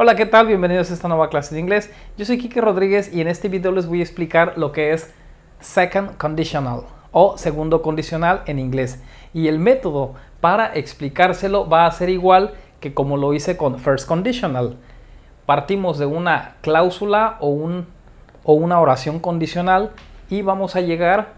Hola, ¿qué tal? Bienvenidos a esta nueva clase de inglés. Yo soy Kike Rodríguez y en este video les voy a explicar lo que es second conditional o segundo condicional en inglés. Y el método para explicárselo va a ser igual que como lo hice con first conditional. Partimos de una cláusula o, un, o una oración condicional y vamos a llegar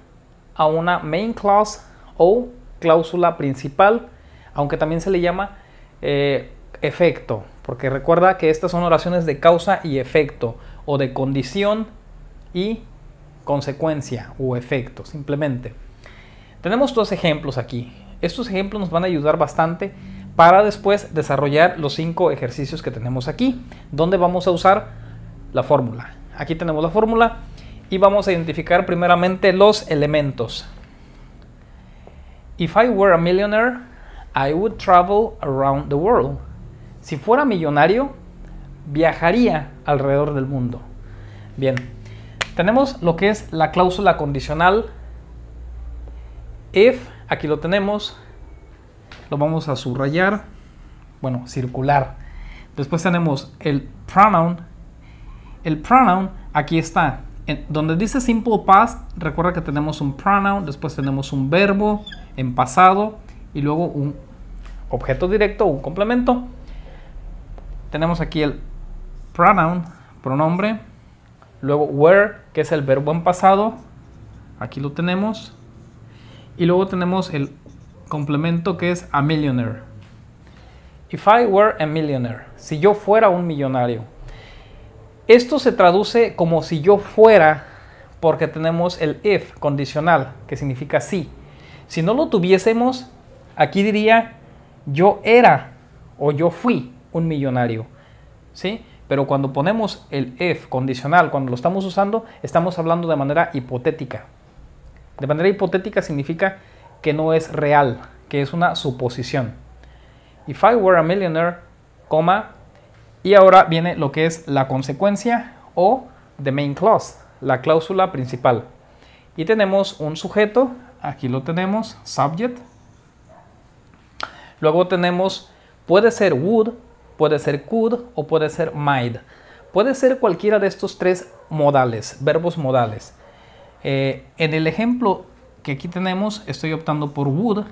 a una main clause o cláusula principal, aunque también se le llama eh, efecto, porque recuerda que estas son oraciones de causa y efecto, o de condición y consecuencia o efecto, simplemente. Tenemos dos ejemplos aquí. Estos ejemplos nos van a ayudar bastante para después desarrollar los cinco ejercicios que tenemos aquí, donde vamos a usar la fórmula. Aquí tenemos la fórmula y vamos a identificar primeramente los elementos. If I were a millionaire, I would travel around the world. Si fuera millonario, viajaría alrededor del mundo. Bien, tenemos lo que es la cláusula condicional. If, aquí lo tenemos, lo vamos a subrayar, bueno, circular. Después tenemos el pronoun. El pronoun aquí está. En donde dice simple past, recuerda que tenemos un pronoun, después tenemos un verbo en pasado y luego un objeto directo, un complemento tenemos aquí el pronoun, pronombre, luego were, que es el verbo en pasado, aquí lo tenemos, y luego tenemos el complemento que es a millionaire. If I were a millionaire, si yo fuera un millonario. Esto se traduce como si yo fuera porque tenemos el if condicional, que significa si Si no lo tuviésemos, aquí diría yo era o yo fui un millonario. ¿Sí? Pero cuando ponemos el if condicional, cuando lo estamos usando, estamos hablando de manera hipotética. De manera hipotética significa que no es real, que es una suposición. If I were a millionaire, coma, y ahora viene lo que es la consecuencia o the main clause, la cláusula principal. Y tenemos un sujeto, aquí lo tenemos, subject. Luego tenemos, puede ser would, puede ser could o puede ser might. Puede ser cualquiera de estos tres modales, verbos modales. Eh, en el ejemplo que aquí tenemos estoy optando por would.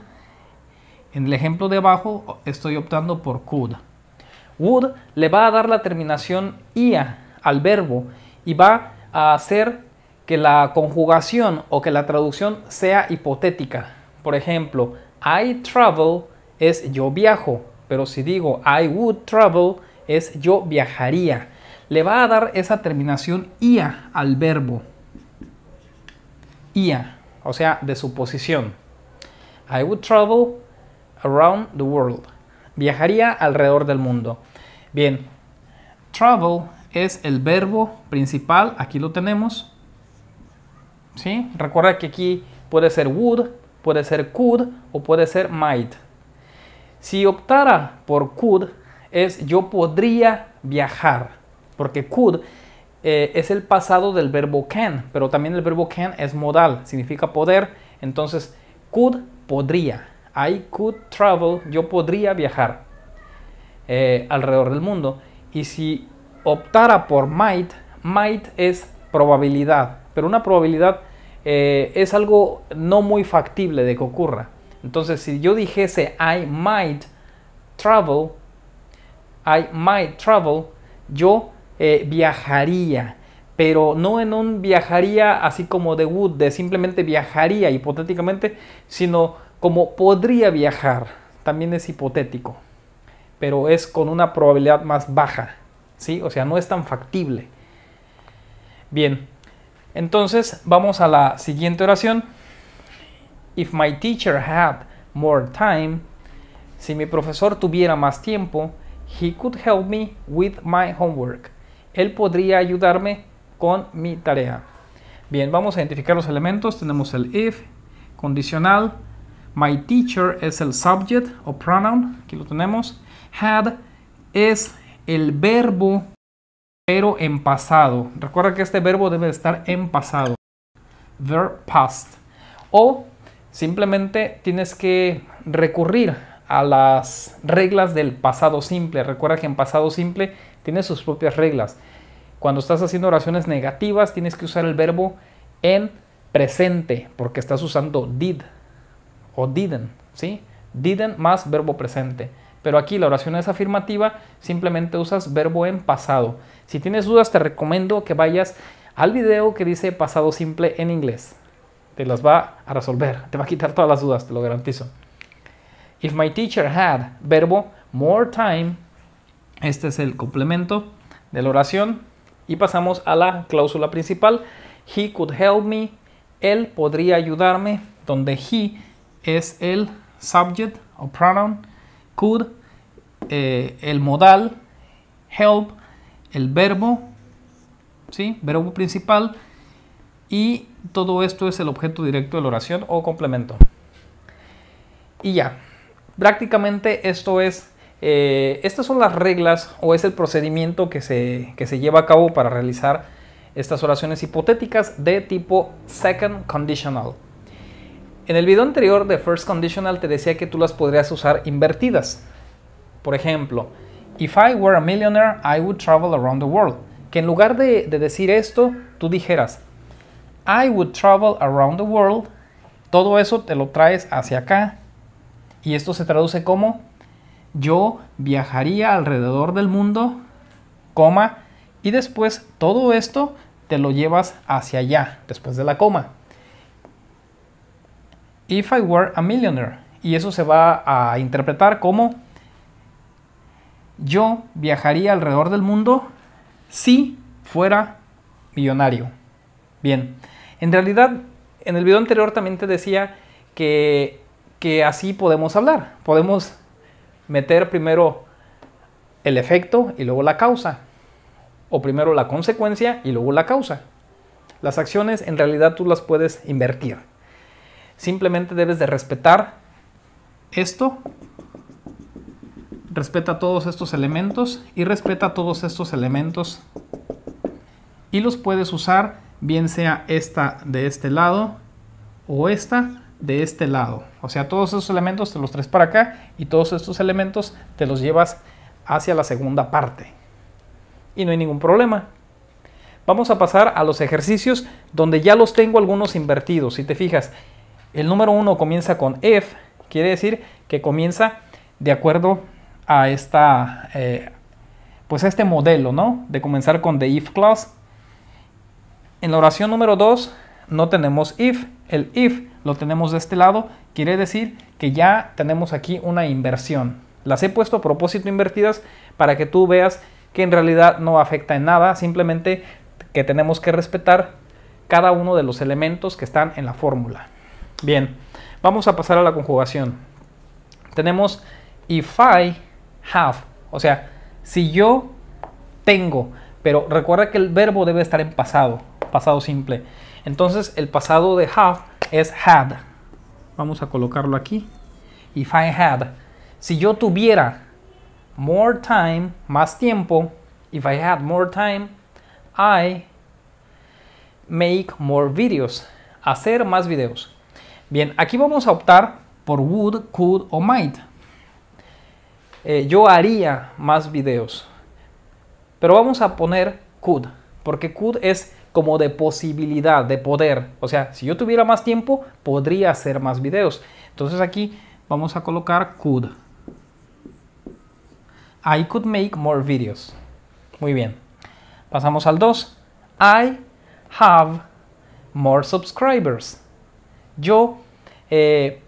En el ejemplo de abajo estoy optando por could. Would le va a dar la terminación ia al verbo y va a hacer que la conjugación o que la traducción sea hipotética. Por ejemplo, I travel es yo viajo. Pero si digo I would travel, es yo viajaría. Le va a dar esa terminación ia al verbo. Ia, o sea, de suposición. I would travel around the world. Viajaría alrededor del mundo. Bien, travel es el verbo principal. Aquí lo tenemos. ¿Sí? Recuerda que aquí puede ser would, puede ser could o puede ser might. Si optara por could, es yo podría viajar, porque could eh, es el pasado del verbo can, pero también el verbo can es modal, significa poder, entonces could podría, I could travel, yo podría viajar eh, alrededor del mundo. Y si optara por might, might es probabilidad, pero una probabilidad eh, es algo no muy factible de que ocurra. Entonces, si yo dijese I might travel, I might travel, yo eh, viajaría, pero no en un viajaría así como de Wood, de simplemente viajaría hipotéticamente, sino como podría viajar. También es hipotético, pero es con una probabilidad más baja, ¿sí? O sea, no es tan factible. Bien, entonces vamos a la siguiente oración. If my teacher had more time, si mi profesor tuviera más tiempo, he could help me with my homework. Él podría ayudarme con mi tarea. Bien, vamos a identificar los elementos. Tenemos el if, condicional. My teacher es el subject o pronoun. Aquí lo tenemos. Had es el verbo, pero en pasado. Recuerda que este verbo debe estar en pasado. Verb past. O Simplemente tienes que recurrir a las reglas del pasado simple. Recuerda que en pasado simple tiene sus propias reglas. Cuando estás haciendo oraciones negativas, tienes que usar el verbo en presente, porque estás usando did o didn't, ¿sí? Didn't más verbo presente. Pero aquí la oración es afirmativa, simplemente usas verbo en pasado. Si tienes dudas, te recomiendo que vayas al video que dice pasado simple en inglés te las va a resolver, te va a quitar todas las dudas, te lo garantizo. If my teacher had, verbo more time, este es el complemento de la oración y pasamos a la cláusula principal. He could help me, él podría ayudarme, donde he es el subject o pronoun, could, eh, el modal, help, el verbo, ¿sí? verbo principal, y todo esto es el objeto directo de la oración o complemento. Y ya, prácticamente esto es, eh, estas son las reglas o es el procedimiento que se, se lleva a cabo para realizar estas oraciones hipotéticas de tipo second conditional. En el video anterior de first conditional te decía que tú las podrías usar invertidas. Por ejemplo, if I were a millionaire, I would travel around the world. Que en lugar de decir esto, tú dijeras, I would travel around the world, todo eso te lo traes hacia acá. Y esto se traduce como yo viajaría alrededor del mundo, coma, y después todo esto te lo llevas hacia allá, después de la coma. If I were a millionaire. Y eso se va a interpretar como yo viajaría alrededor del mundo si fuera millonario. Bien. En realidad, en el video anterior también te decía que, que así podemos hablar. Podemos meter primero el efecto y luego la causa. O primero la consecuencia y luego la causa. Las acciones en realidad tú las puedes invertir. Simplemente debes de respetar esto. Respeta todos estos elementos y respeta todos estos elementos. Y los puedes usar bien sea esta de este lado o esta de este lado. O sea, todos esos elementos te los traes para acá y todos estos elementos te los llevas hacia la segunda parte. Y no hay ningún problema. Vamos a pasar a los ejercicios donde ya los tengo algunos invertidos. Si te fijas, el número 1 comienza con F, quiere decir que comienza de acuerdo a esta, eh, pues a este modelo, ¿no? De comenzar con the if clause en la oración número 2 no tenemos if. El if lo tenemos de este lado. Quiere decir que ya tenemos aquí una inversión. Las he puesto a propósito invertidas para que tú veas que en realidad no afecta en nada. Simplemente que tenemos que respetar cada uno de los elementos que están en la fórmula. Bien, vamos a pasar a la conjugación. Tenemos if I have. O sea, si yo tengo. Pero recuerda que el verbo debe estar en pasado pasado simple. Entonces el pasado de have es had. Vamos a colocarlo aquí. If I had. Si yo tuviera more time, más tiempo. If I had more time, I make more videos. Hacer más videos. Bien, aquí vamos a optar por would, could o might. Eh, yo haría más videos. Pero vamos a poner could, porque could es como de posibilidad, de poder. O sea, si yo tuviera más tiempo, podría hacer más videos. Entonces aquí vamos a colocar could. I could make more videos. Muy bien. Pasamos al 2. I have more subscribers. Yo, eh,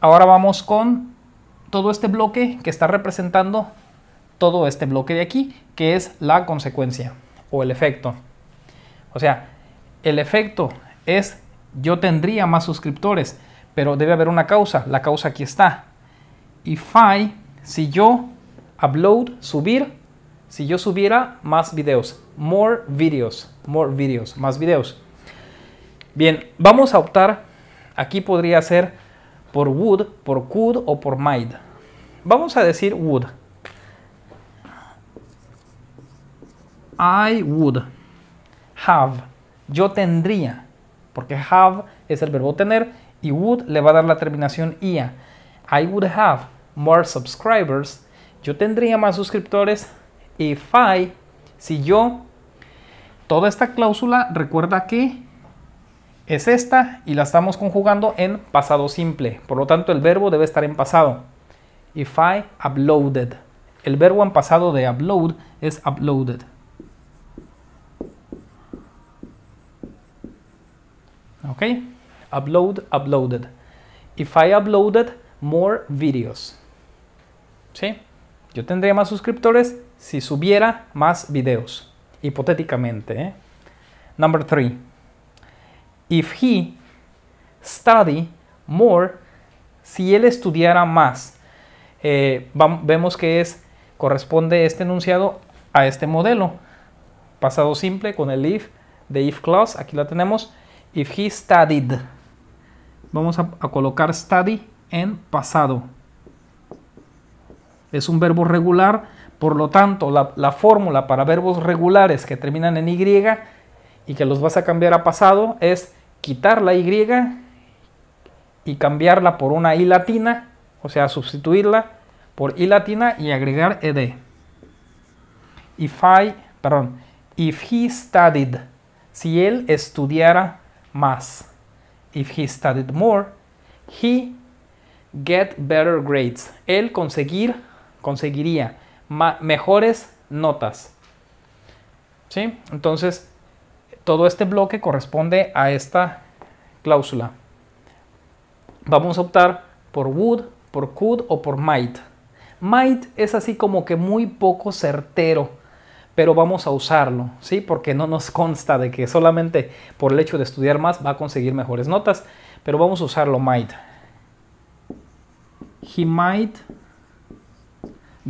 ahora vamos con todo este bloque que está representando todo este bloque de aquí, que es la consecuencia o el efecto. O sea, el efecto es yo tendría más suscriptores, pero debe haber una causa. La causa aquí está. Y I, si yo upload, subir, si yo subiera más videos, more videos, more videos, más videos. Bien, vamos a optar, aquí podría ser por would, por could o por might. Vamos a decir would. I would have, yo tendría, porque have es el verbo tener y would le va a dar la terminación ia. I would have more subscribers, yo tendría más suscriptores if I, si yo. Toda esta cláusula recuerda que es esta y la estamos conjugando en pasado simple. Por lo tanto, el verbo debe estar en pasado. If I uploaded. El verbo en pasado de upload es uploaded. Ok. upload uploaded if I uploaded more videos ¿sí? yo tendría más suscriptores si subiera más videos hipotéticamente ¿eh? number three if he study more si él estudiara más eh, vemos que es corresponde este enunciado a este modelo pasado simple con el if de if clause aquí la tenemos If he studied. Vamos a, colocar study en pasado. Es un verbo regular, por lo tanto, la, fórmula para verbos regulares que terminan en Y y que los vas a cambiar a pasado es quitar la Y y cambiarla por una I latina, o sea, sustituirla por I latina y agregar ED. If I, perdón, if he studied, si él estudiara más. If he studied more, he get better grades. Él conseguir, conseguiría mejores notas. ¿Sí? Entonces, todo este bloque corresponde a esta cláusula. Vamos a optar por would, por could o por might. Might es así como que muy poco certero pero vamos a usarlo, ¿sí? Porque no nos consta de que solamente por el hecho de estudiar más va a conseguir mejores notas, pero vamos a usarlo might. He might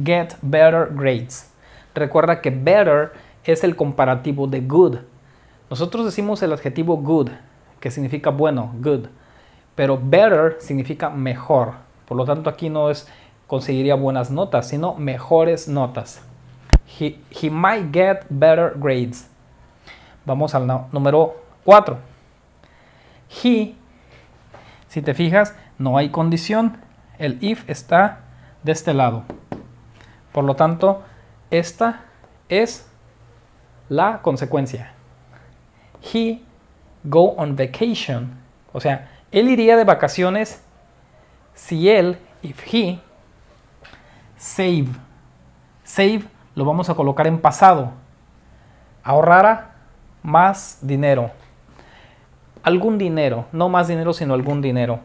get better grades. Recuerda que better es el comparativo de good. Nosotros decimos el adjetivo good, que significa bueno, good, pero better significa mejor. Por lo tanto, aquí no es conseguiría buenas notas, sino mejores notas. He, might get better grades. Vamos al número 4. He, si te fijas, no hay condición. El if está de este lado. Por lo tanto, esta es la consecuencia. He go on vacation. O sea, él iría de vacaciones si él, if he, save. Save lo vamos a colocar en pasado. Ahorrará más dinero. Algún dinero, no más dinero, sino algún dinero.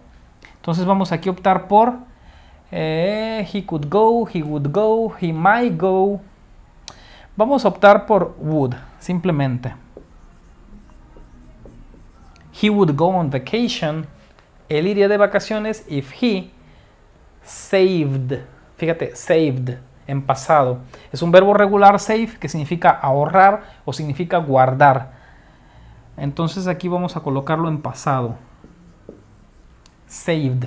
Entonces vamos aquí a optar por eh, he could go, he would go, he might go. Vamos a optar por would, simplemente. He would go on vacation. Él iría de vacaciones if he saved. Fíjate, saved en pasado. Es un verbo regular save que significa ahorrar o significa guardar. Entonces aquí vamos a colocarlo en pasado. Saved.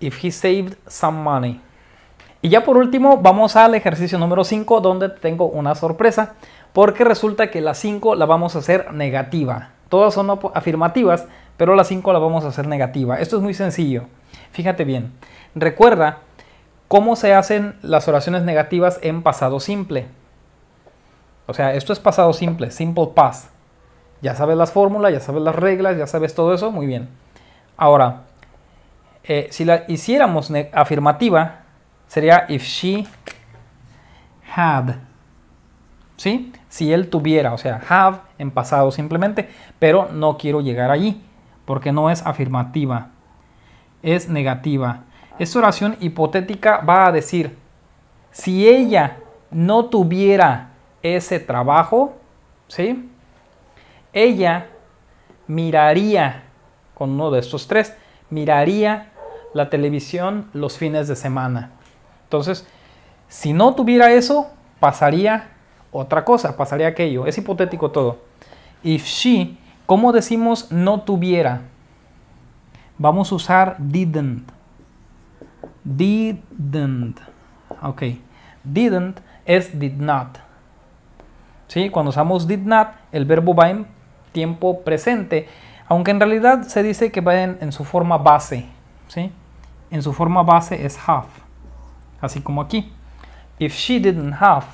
If he saved some money. Y ya por último vamos al ejercicio número 5 donde tengo una sorpresa porque resulta que la 5 la vamos a hacer negativa. Todas son afirmativas, pero la 5 la vamos a hacer negativa. Esto es muy sencillo. Fíjate bien. Recuerda ¿Cómo se hacen las oraciones negativas en pasado simple? O sea, esto es pasado simple, simple past. Ya sabes las fórmulas, ya sabes las reglas, ya sabes todo eso, muy bien. Ahora, eh, si la hiciéramos afirmativa, sería if she had. ¿Sí? Si él tuviera, o sea, have en pasado simplemente, pero no quiero llegar allí, porque no es afirmativa, es negativa. Esta oración hipotética va a decir, si ella no tuviera ese trabajo, ¿sí? Ella miraría, con uno de estos tres, miraría la televisión los fines de semana. Entonces, si no tuviera eso, pasaría otra cosa, pasaría aquello. Es hipotético todo. If she, ¿cómo decimos no tuviera? Vamos a usar didn't. Didn't. Ok. Didn't es did not. ¿Sí? Cuando usamos did not, el verbo va en tiempo presente. Aunque en realidad se dice que va en, en su forma base. ¿Sí? En su forma base es have. Así como aquí. If she didn't have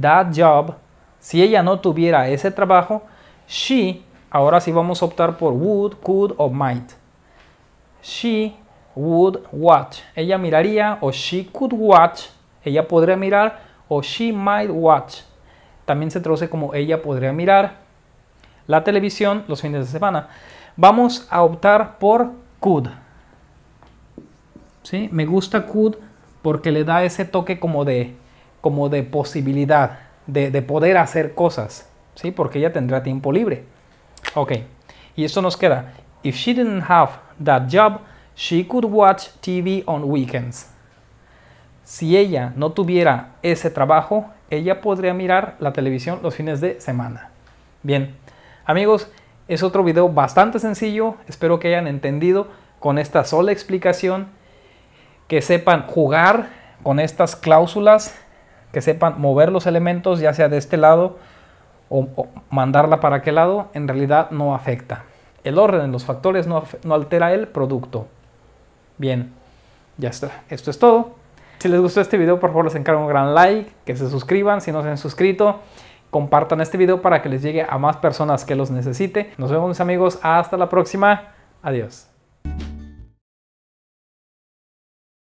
that job, si ella no tuviera ese trabajo, she, ahora sí vamos a optar por would, could o might. She would watch. Ella miraría o she could watch. Ella podría mirar o she might watch. También se traduce como ella podría mirar la televisión los fines de semana. Vamos a optar por could. ¿Sí? Me gusta could porque le da ese toque como de, como de posibilidad, de, poder hacer cosas. ¿Sí? Porque ella tendrá tiempo libre. Ok. Y esto nos queda. If she didn't have that job, She could watch TV on weekends. Si ella no tuviera ese trabajo, ella podría mirar la televisión los fines de semana. Bien, amigos, es otro video bastante sencillo. Espero que hayan entendido con esta sola explicación, que sepan jugar con estas cláusulas, que sepan mover los elementos ya sea de este lado o, mandarla para aquel lado, en realidad no afecta. El orden de los factores no altera el producto. Bien, ya está. Esto es todo. Si les gustó este video, por favor les encargo un gran like, que se suscriban si no se han suscrito, compartan este video para que les llegue a más personas que los necesite. Nos vemos mis amigos, hasta la próxima. Adiós.